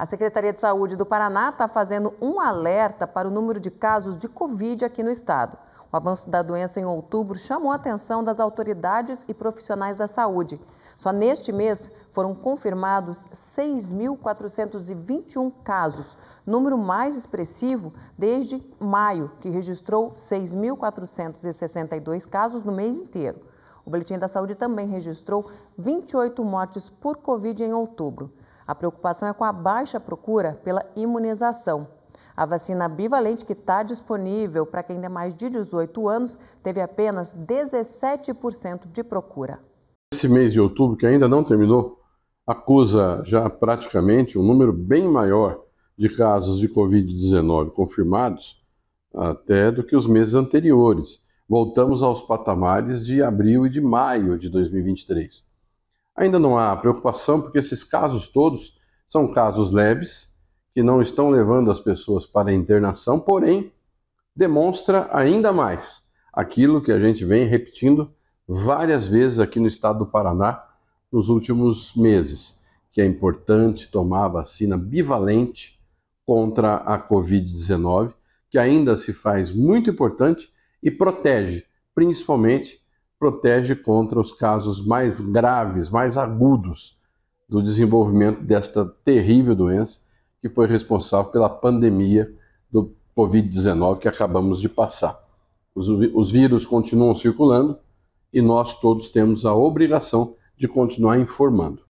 A Secretaria de Saúde do Paraná está fazendo um alerta para o número de casos de Covid aqui no estado. O avanço da doença em outubro chamou a atenção das autoridades e profissionais da saúde. Só neste mês foram confirmados 6.421 casos, número mais expressivo desde maio, que registrou 6.462 casos no mês inteiro. O Boletim da Saúde também registrou 28 mortes por Covid em outubro. A preocupação é com a baixa procura pela imunização. A vacina bivalente que está disponível para quem tem mais de 18 anos teve apenas 17% de procura. Esse mês de outubro, que ainda não terminou, acusa já praticamente um número bem maior de casos de Covid-19 confirmados até do que os meses anteriores. Voltamos aos patamares de abril e de maio de 2023. Ainda não há preocupação, porque esses casos todos são casos leves, que não estão levando as pessoas para a internação, porém, demonstra ainda mais aquilo que a gente vem repetindo várias vezes aqui no estado do Paraná nos últimos meses, que é importante tomar a vacina bivalente contra a Covid-19, que ainda se faz muito importante e protege, principalmente, protege contra os casos mais graves, mais agudos do desenvolvimento desta terrível doença que foi responsável pela pandemia do Covid-19 que acabamos de passar. Os, os, vírus continuam circulando e nós todos temos a obrigação de continuar informando.